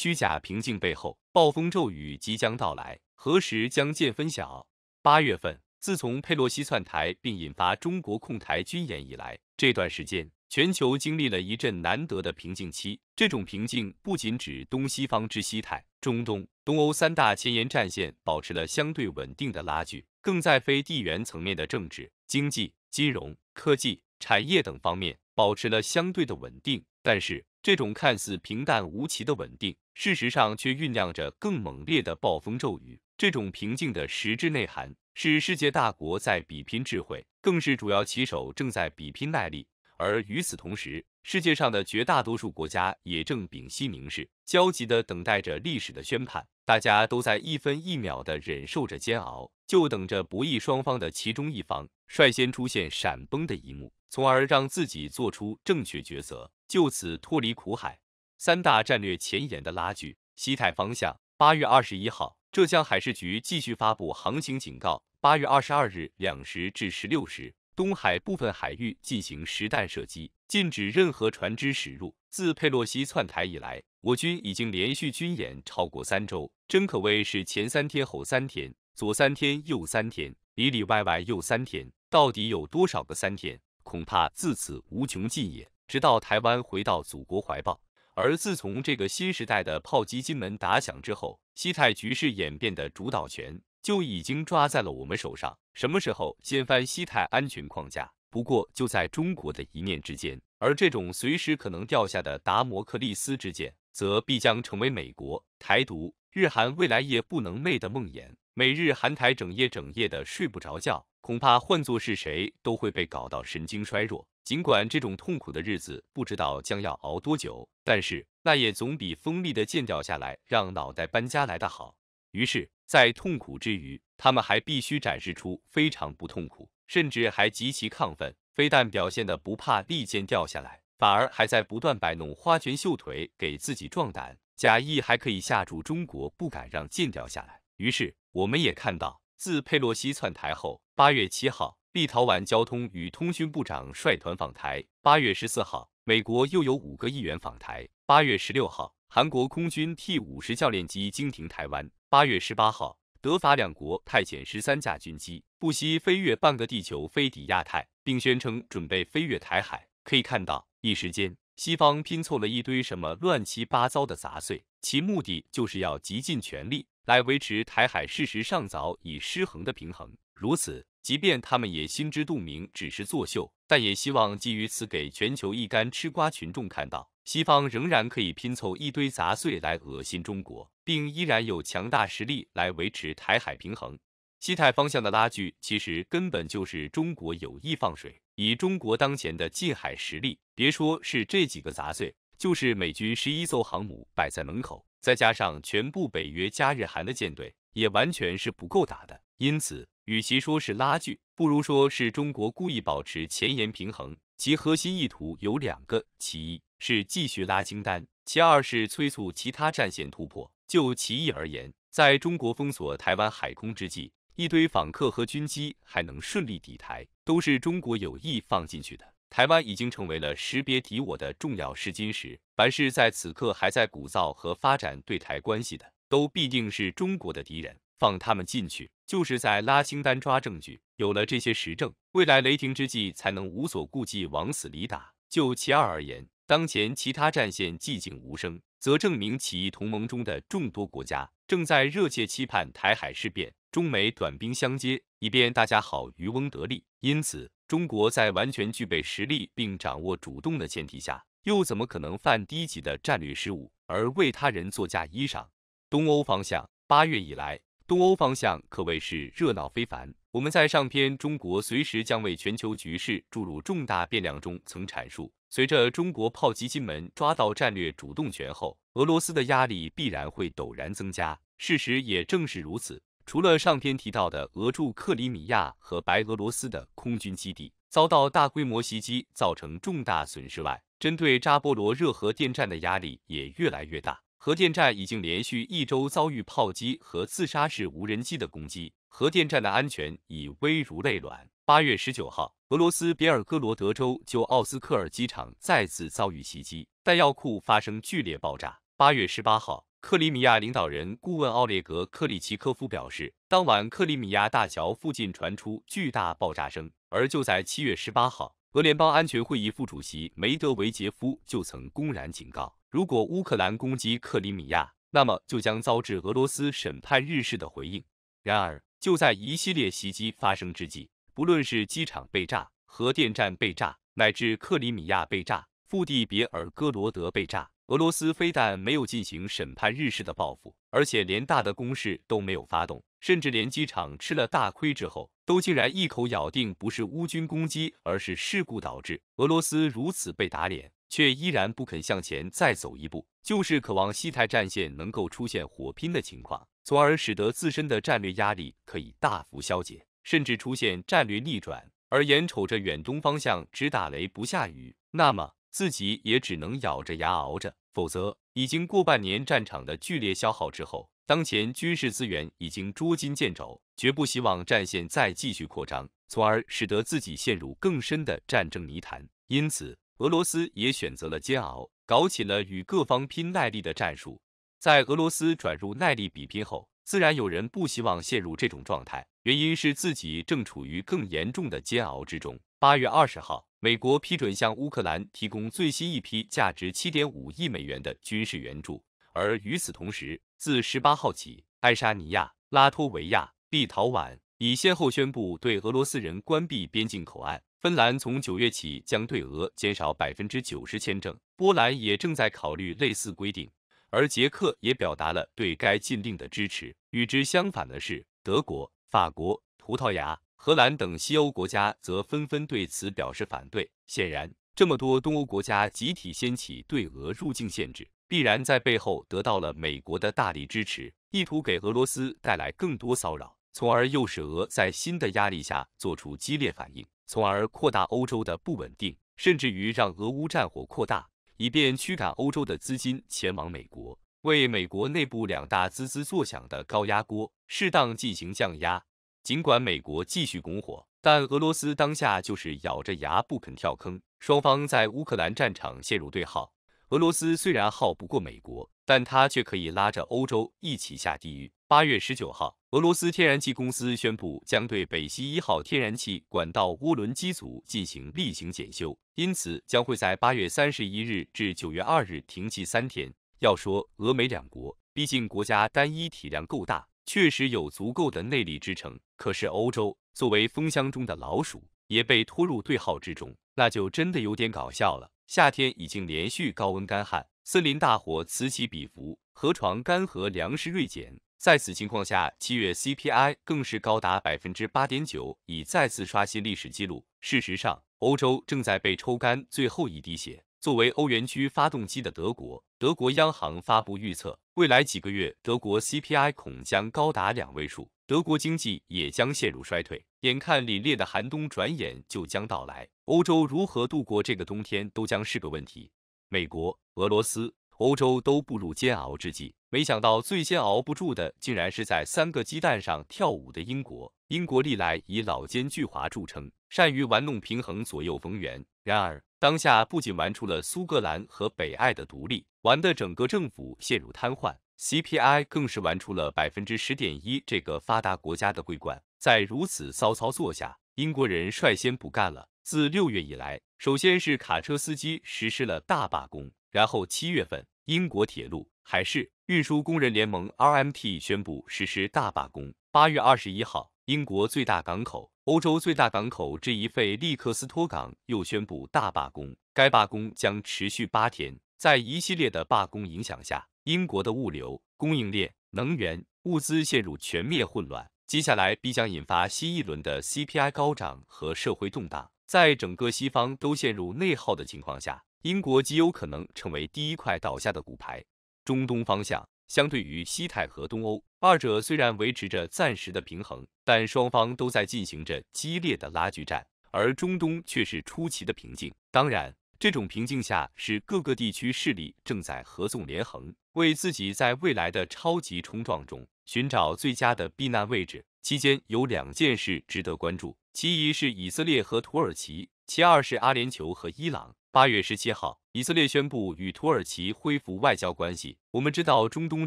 虚假平静背后，暴风骤雨即将到来。何时将见分晓？八月份，自从佩洛西窜台并引发中国控台军演以来，这段时间全球经历了一阵难得的平静期。这种平静不仅指东西方之西太、中东、东欧三大前沿战线保持了相对稳定的拉锯，更在非地缘层面的政治、经济、金融、科技、产业等方面保持了相对的稳定。但是，这种看似平淡无奇的稳定，事实上却酝酿着更猛烈的暴风骤雨。这种平静的实质内涵，是世界大国在比拼智慧，更是主要棋手正在比拼耐力。而与此同时，世界上的绝大多数国家也正屏息凝视，焦急的等待着历史的宣判。大家都在一分一秒的忍受着煎熬，就等着博弈双方的其中一方率先出现闪崩的一幕，从而让自己做出正确抉择。就此脱离苦海。三大战略前沿的拉锯，西太方向。八月二十一号，浙江海事局继续发布航行警告：八月二十二日两时至十六时，东海部分海域进行实弹射击，禁止任何船只驶入。自佩洛西窜台以来，我军已经连续军演超过三周，真可谓是前三天后三天，左三天右三天，里里外外又三天，到底有多少个三天？恐怕自此无穷尽也。直到台湾回到祖国怀抱。而自从这个新时代的炮击金门打响之后，西太局势演变的主导权就已经抓在了我们手上。什么时候掀翻西太安全框架，不过就在中国的一念之间。而这种随时可能掉下的达摩克利斯之剑，则必将成为美国、台独、日韩未来夜不能寐的梦魇。每日寒台，整夜整夜的睡不着觉，恐怕换作是谁都会被搞到神经衰弱。尽管这种痛苦的日子不知道将要熬多久，但是那也总比锋利的剑掉下来让脑袋搬家来的好。于是，在痛苦之余，他们还必须展示出非常不痛苦，甚至还极其亢奋。非但表现的不怕利剑掉下来，反而还在不断摆弄花拳绣腿，给自己壮胆，假意还可以吓住中国，不敢让剑掉下来。于是，我们也看到，自佩洛西窜台后，八月七号，立陶宛交通与通讯部长率团访台；八月十四号，美国又有五个议员访台；八月十六号，韩国空军 T 五十教练机经停台湾；八月十八号，德法两国派遣十三架军机，不惜飞越半个地球飞抵亚太，并宣称准备飞越台海。可以看到，一时间，西方拼凑了一堆什么乱七八糟的杂碎，其目的就是要极尽全力。来维持台海事实上早已失衡的平衡。如此，即便他们也心知肚明只是作秀，但也希望基于此给全球一干吃瓜群众看到，西方仍然可以拼凑一堆杂碎来恶心中国，并依然有强大实力来维持台海平衡。西太方向的拉锯其实根本就是中国有意放水。以中国当前的近海实力，别说是这几个杂碎，就是美军十一艘航母摆在门口。再加上全部北约加日韩的舰队，也完全是不够打的。因此，与其说是拉锯，不如说是中国故意保持前沿平衡。其核心意图有两个：其一是继续拉清单，其二是催促其他战线突破。就其一而言，在中国封锁台湾海空之际，一堆访客和军机还能顺利抵台，都是中国有意放进去的。台湾已经成为了识别敌我的重要试金石，凡是在此刻还在鼓噪和发展对台关系的，都必定是中国的敌人。放他们进去，就是在拉清单、抓证据。有了这些实证，未来雷霆之际才能无所顾忌往死里打。就其二而言，当前其他战线寂静无声，则证明起义同盟中的众多国家正在热切期盼台海事变，中美短兵相接，以便大家好渔翁得利。因此。中国在完全具备实力并掌握主动的前提下，又怎么可能犯低级的战略失误而为他人做嫁衣裳？东欧方向，八月以来，东欧方向可谓是热闹非凡。我们在上篇《中国随时将为全球局势注入重大变量》中曾阐述，随着中国炮击金门抓到战略主动权后，俄罗斯的压力必然会陡然增加。事实也正是如此。除了上篇提到的俄驻克里米亚和白俄罗斯的空军基地遭到大规模袭击，造成重大损失外，针对扎波罗热核电站的压力也越来越大。核电站已经连续一周遭遇炮击和自杀式无人机的攻击，核电站的安全已危如累卵。八月十九号，俄罗斯别尔哥罗德州就奥斯克尔机场再次遭遇袭击，弹药库发生剧烈爆炸。八月十八号。克里米亚领导人顾问奥列格·克里奇科夫表示，当晚克里米亚大桥附近传出巨大爆炸声。而就在七月十八号，俄联邦安全会议副主席梅德韦杰夫就曾公然警告，如果乌克兰攻击克里米亚，那么就将遭致俄罗斯“审判日”式的回应。然而，就在一系列袭击发生之际，不论是机场被炸、核电站被炸，乃至克里米亚被炸、腹地别尔哥罗德被炸。俄罗斯非但没有进行审判日式的报复，而且连大的攻势都没有发动，甚至连机场吃了大亏之后，都竟然一口咬定不是乌军攻击，而是事故导致。俄罗斯如此被打脸，却依然不肯向前再走一步，就是渴望西太战线能够出现火拼的情况，从而使得自身的战略压力可以大幅消解，甚至出现战略逆转。而眼瞅着远东方向只打雷不下雨，那么自己也只能咬着牙熬着。否则，已经过半年战场的剧烈消耗之后，当前军事资源已经捉襟见肘，绝不希望战线再继续扩张，从而使得自己陷入更深的战争泥潭。因此，俄罗斯也选择了煎熬，搞起了与各方拼耐力的战术。在俄罗斯转入耐力比拼后，自然有人不希望陷入这种状态，原因是自己正处于更严重的煎熬之中。八月二十号。美国批准向乌克兰提供最新一批价值七点五亿美元的军事援助。而与此同时，自十八号起，爱沙尼亚、拉脱维亚、立陶宛已先后宣布对俄罗斯人关闭边境口岸。芬兰从九月起将对俄减少百分之九十签证。波兰也正在考虑类似规定，而捷克也表达了对该禁令的支持。与之相反的是，德国、法国、葡萄牙。荷兰等西欧国家则纷纷对此表示反对。显然，这么多东欧国家集体掀起对俄入境限制，必然在背后得到了美国的大力支持，意图给俄罗斯带来更多骚扰，从而诱使俄在新的压力下做出激烈反应，从而扩大欧洲的不稳定，甚至于让俄乌战火扩大，以便驱赶欧洲的资金前往美国，为美国内部两大滋滋作响的高压锅适当进行降压。尽管美国继续拱火，但俄罗斯当下就是咬着牙不肯跳坑。双方在乌克兰战场陷入对耗，俄罗斯虽然耗不过美国，但他却可以拉着欧洲一起下地狱。八月十九号，俄罗斯天然气公司宣布将对北溪一号天然气管道涡轮机组进行例行检修，因此将会在八月三十一日至九月二日停气三天。要说俄美两国，毕竟国家单一体量够大，确实有足够的内力支撑。可是，欧洲作为风箱中的老鼠，也被拖入对号之中，那就真的有点搞笑了。夏天已经连续高温干旱，森林大火此起彼伏，河床干涸，粮食锐减。在此情况下，七月 CPI 更是高达百分之八点九，已再次刷新历史记录。事实上，欧洲正在被抽干最后一滴血。作为欧元区发动机的德国，德国央行发布预测，未来几个月德国 CPI 恐将高达两位数。德国经济也将陷入衰退，眼看凛冽的寒冬转眼就将到来，欧洲如何度过这个冬天都将是个问题。美国、俄罗斯、欧洲都步入煎熬之际，没想到最先熬不住的竟然是在三个鸡蛋上跳舞的英国。英国历来以老奸巨猾著称，善于玩弄平衡，左右逢源。然而当下不仅玩出了苏格兰和北爱的独立，玩的整个政府陷入瘫痪。CPI 更是玩出了百分之十点一这个发达国家的桂冠。在如此骚操作下，英国人率先不干了。自六月以来，首先是卡车司机实施了大罢工，然后七月份，英国铁路海事运输工人联盟 RMT 宣布实施大罢工。八月二十一号，英国最大港口、欧洲最大港口之一费利克斯托港又宣布大罢工，该罢工将持续八天。在一系列的罢工影响下，英国的物流、供应链、能源物资陷入全面混乱，接下来必将引发新一轮的 CPI 高涨和社会动荡。在整个西方都陷入内耗的情况下，英国极有可能成为第一块倒下的骨牌。中东方向，相对于西太和东欧，二者虽然维持着暂时的平衡，但双方都在进行着激烈的拉锯战，而中东却是出奇的平静。当然，这种平静下是各个地区势力正在合纵连横。为自己在未来的超级冲撞中寻找最佳的避难位置。期间有两件事值得关注，其一是以色列和土耳其，其二是阿联酋和伊朗。八月十七号，以色列宣布与土耳其恢复外交关系。我们知道中东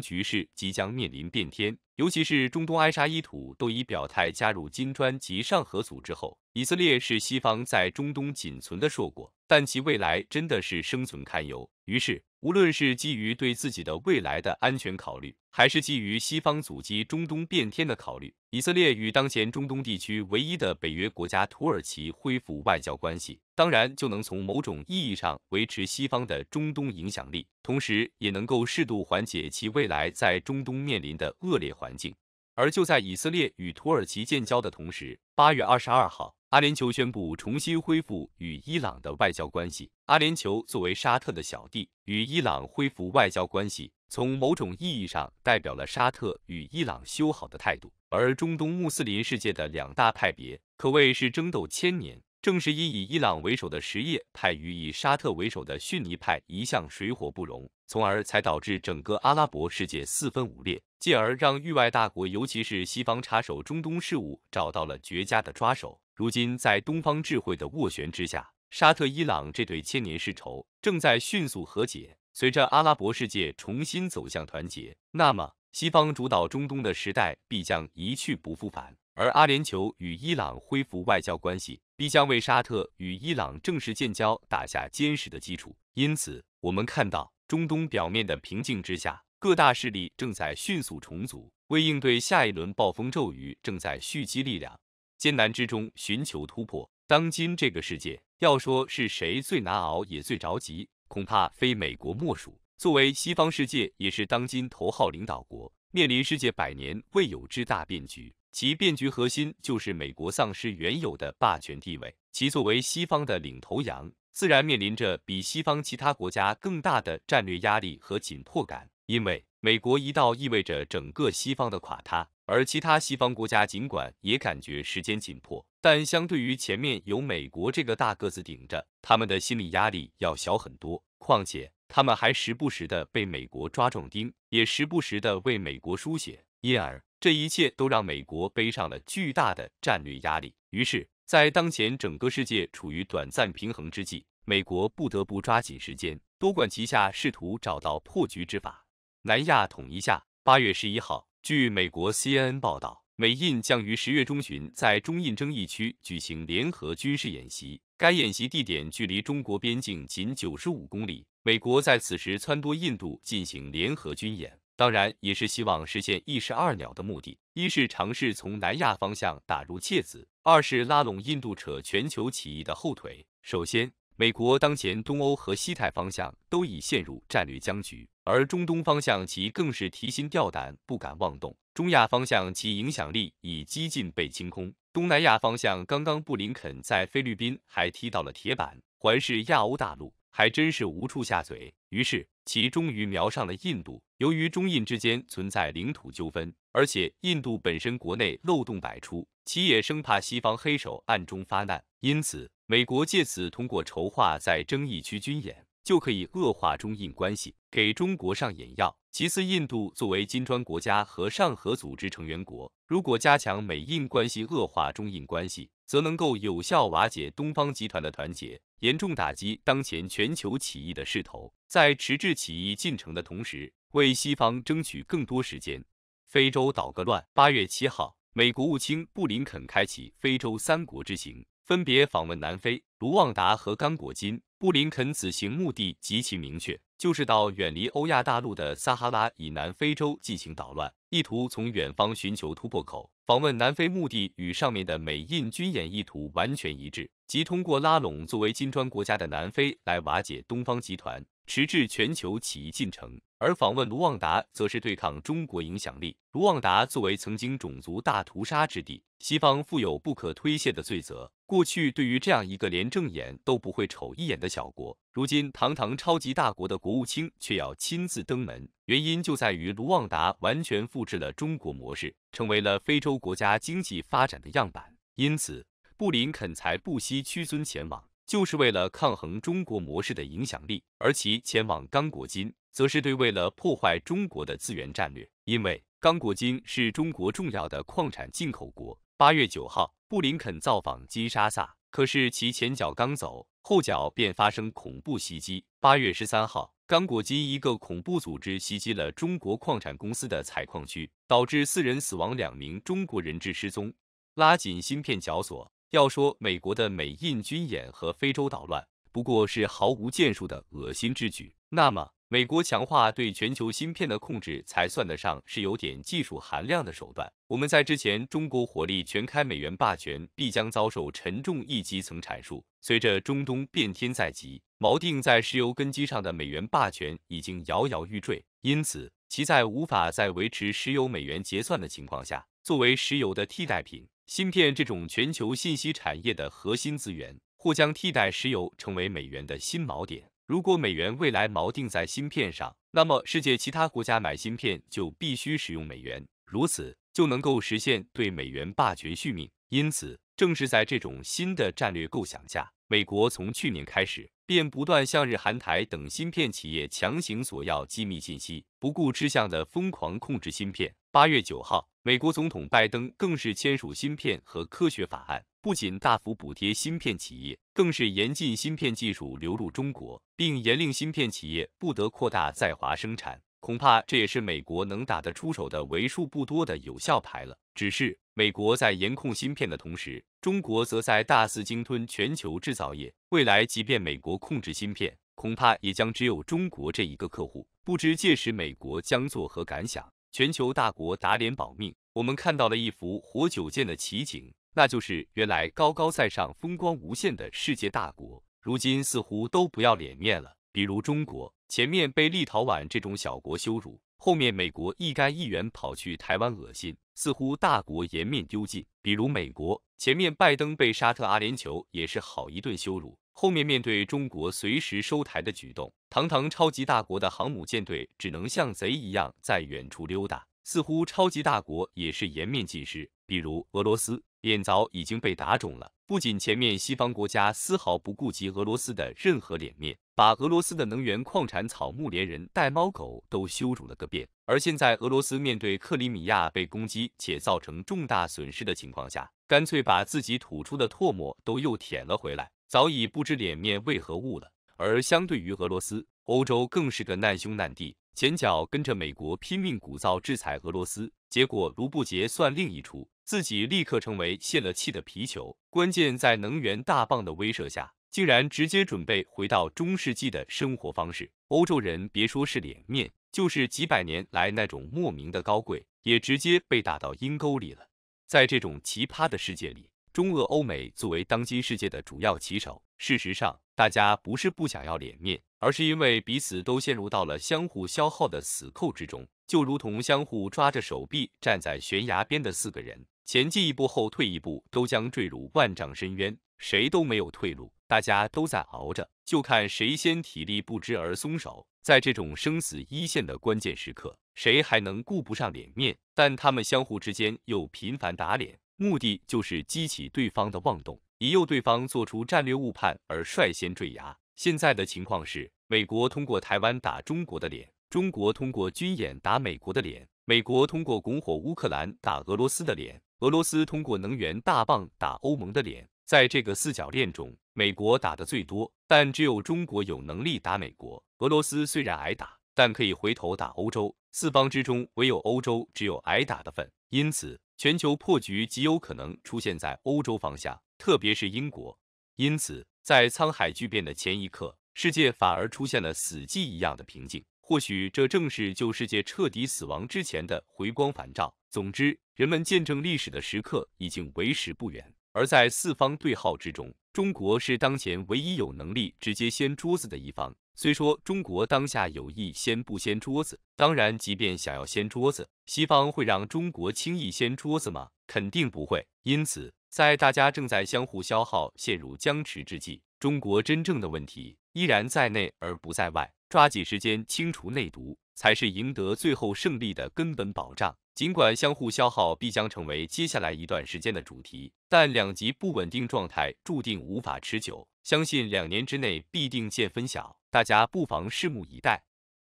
局势即将面临变天，尤其是中东埃沙伊土都已表态加入金砖及上合组织后，以色列是西方在中东仅存的硕果，但其未来真的是生存堪忧。于是，无论是基于对自己的未来的安全考虑，还是基于西方阻击中东变天的考虑，以色列与当前中东地区唯一的北约国家土耳其恢复外交关系，当然就能从某种意义上维持西方的中东影响力，同时也能够适度缓解其未来在中东面临的恶劣环境。而就在以色列与土耳其建交的同时，八月二十二号。阿联酋宣布重新恢复与伊朗的外交关系。阿联酋作为沙特的小弟，与伊朗恢复外交关系，从某种意义上代表了沙特与伊朗修好的态度。而中东穆斯林世界的两大派别可谓是争斗千年，正是因以伊朗为首的什叶派与以沙特为首的逊尼派一向水火不容，从而才导致整个阿拉伯世界四分五裂，进而让域外大国，尤其是西方插手中东事务，找到了绝佳的抓手。如今，在东方智慧的斡旋之下，沙特、伊朗这对千年世仇正在迅速和解。随着阿拉伯世界重新走向团结，那么西方主导中东的时代必将一去不复返。而阿联酋与伊朗恢复外交关系，必将为沙特与伊朗正式建交打下坚实的基础。因此，我们看到中东表面的平静之下，各大势力正在迅速重组，为应对下一轮暴风骤雨，正在蓄积力量。艰难之中寻求突破。当今这个世界，要说是谁最难熬也最着急，恐怕非美国莫属。作为西方世界，也是当今头号领导国，面临世界百年未有之大变局，其变局核心就是美国丧失原有的霸权地位。其作为西方的领头羊，自然面临着比西方其他国家更大的战略压力和紧迫感。因为美国一到意味着整个西方的垮塌，而其他西方国家尽管也感觉时间紧迫，但相对于前面有美国这个大个子顶着，他们的心理压力要小很多。况且他们还时不时的被美国抓壮丁，也时不时的为美国输血，因而这一切都让美国背上了巨大的战略压力。于是，在当前整个世界处于短暂平衡之际，美国不得不抓紧时间，多管齐下，试图找到破局之法。南亚统一下，八月十一号，据美国 CNN 报道，美印将于十月中旬在中印争议区举行联合军事演习。该演习地点距离中国边境仅九十五公里。美国在此时撺掇印度进行联合军演，当然也是希望实现一石二鸟的目的：一是尝试从南亚方向打入芥子；二是拉拢印度扯全球起义的后腿。首先，美国当前东欧和西太方向都已陷入战略僵局。而中东方向，其更是提心吊胆，不敢妄动；中亚方向，其影响力已几近被清空；东南亚方向，刚刚布林肯在菲律宾还踢到了铁板。环视亚欧大陆，还真是无处下嘴。于是，其终于瞄上了印度。由于中印之间存在领土纠纷，而且印度本身国内漏洞百出，其也生怕西方黑手暗中发难，因此，美国借此通过筹划在争议区军演。就可以恶化中印关系，给中国上眼药。其次，印度作为金砖国家和上合组织成员国，如果加强美印关系，恶化中印关系，则能够有效瓦解东方集团的团结，严重打击当前全球起义的势头，在迟滞起义进程的同时，为西方争取更多时间。非洲捣个乱。八月七号，美国务卿布林肯开启非洲三国之行。分别访问南非、卢旺达和刚果金。布林肯此行目的极其明确，就是到远离欧亚大陆的撒哈拉以南非洲进行捣乱，意图从远方寻求突破口。访问南非目的与上面的美印军演意图完全一致，即通过拉拢作为金砖国家的南非来瓦解东方集团，迟滞全球起义进程。而访问卢旺达，则是对抗中国影响力。卢旺达作为曾经种族大屠杀之地，西方负有不可推卸的罪责。过去对于这样一个连正眼都不会瞅一眼的小国，如今堂堂超级大国的国务卿却要亲自登门，原因就在于卢旺达完全复制了中国模式，成为了非洲国家经济发展的样板，因此布林肯才不惜屈尊前往。就是为了抗衡中国模式的影响力，而其前往刚果金，则是对为了破坏中国的资源战略，因为刚果金是中国重要的矿产进口国。八月九号，布林肯造访金沙萨，可是其前脚刚走，后脚便发生恐怖袭击。八月十三号，刚果金一个恐怖组织袭击了中国矿产公司的采矿区，导致四人死亡，两名中国人质失踪，拉紧芯片绞索。要说美国的美印军演和非洲捣乱，不过是毫无建树的恶心之举，那么美国强化对全球芯片的控制，才算得上是有点技术含量的手段。我们在之前“中国火力全开，美元霸权必将遭受沉重一击”曾阐述，随着中东变天在即，锚定在石油根基上的美元霸权已经摇摇欲坠，因此其在无法在维持石油美元结算的情况下，作为石油的替代品。芯片这种全球信息产业的核心资源，或将替代石油成为美元的新锚点。如果美元未来锚定在芯片上，那么世界其他国家买芯片就必须使用美元，如此就能够实现对美元霸权续命。因此，正是在这种新的战略构想下，美国从去年开始便不断向日韩台等芯片企业强行索要机密信息，不顾之相的疯狂控制芯片。八月九号。美国总统拜登更是签署《芯片和科学法案》，不仅大幅补贴芯片企业，更是严禁芯片技术流入中国，并严令芯片企业不得扩大在华生产。恐怕这也是美国能打得出手的为数不多的有效牌了。只是，美国在严控芯片的同时，中国则在大肆鲸吞全球制造业。未来，即便美国控制芯片，恐怕也将只有中国这一个客户。不知届时美国将作何感想？全球大国打脸保命，我们看到了一幅活久见的奇景，那就是原来高高在上、风光无限的世界大国，如今似乎都不要脸面了。比如中国，前面被立陶宛这种小国羞辱，后面美国一干议员跑去台湾恶心。似乎大国颜面丢尽，比如美国，前面拜登被沙特、阿联酋也是好一顿羞辱，后面面对中国随时收台的举动，堂堂超级大国的航母舰队只能像贼一样在远处溜达，似乎超级大国也是颜面尽失，比如俄罗斯，脸早已经被打肿了，不仅前面西方国家丝毫不顾及俄罗斯的任何脸面。把俄罗斯的能源、矿产、草木连人带猫狗都羞辱了个遍。而现在，俄罗斯面对克里米亚被攻击且造成重大损失的情况下，干脆把自己吐出的唾沫都又舔了回来，早已不知脸面为何物了。而相对于俄罗斯，欧洲更是个难兄难弟，前脚跟着美国拼命鼓噪制裁俄罗斯，结果卢布结算另一出，自己立刻成为泄了气的皮球。关键在能源大棒的威慑下。竟然直接准备回到中世纪的生活方式，欧洲人别说是脸面，就是几百年来那种莫名的高贵，也直接被打到阴沟里了。在这种奇葩的世界里，中俄欧美作为当今世界的主要棋手，事实上大家不是不想要脸面，而是因为彼此都陷入到了相互消耗的死扣之中，就如同相互抓着手臂站在悬崖边的四个人，前进一步后退一步都将坠入万丈深渊，谁都没有退路。大家都在熬着，就看谁先体力不支而松手。在这种生死一线的关键时刻，谁还能顾不上脸面？但他们相互之间又频繁打脸，目的就是激起对方的妄动，以诱对方做出战略误判而率先坠崖。现在的情况是，美国通过台湾打中国的脸，中国通过军演打美国的脸，美国通过拱火乌克兰打俄罗斯的脸，俄罗斯通过能源大棒打欧盟的脸。在这个四角恋中。美国打的最多，但只有中国有能力打美国。俄罗斯虽然挨打，但可以回头打欧洲。四方之中，唯有欧洲只有挨打的份。因此，全球破局极有可能出现在欧洲方向，特别是英国。因此，在沧海巨变的前一刻，世界反而出现了死寂一样的平静。或许这正是旧世界彻底死亡之前的回光返照。总之，人们见证历史的时刻已经为时不远。而在四方对号之中。中国是当前唯一有能力直接掀桌子的一方。虽说中国当下有意掀不掀桌子，当然，即便想要掀桌子，西方会让中国轻易掀桌子吗？肯定不会。因此，在大家正在相互消耗、陷入僵持之际，中国真正的问题依然在内而不在外，抓紧时间清除内毒。才是赢得最后胜利的根本保障。尽管相互消耗必将成为接下来一段时间的主题，但两极不稳定状态注定无法持久。相信两年之内必定见分晓，大家不妨拭目以待。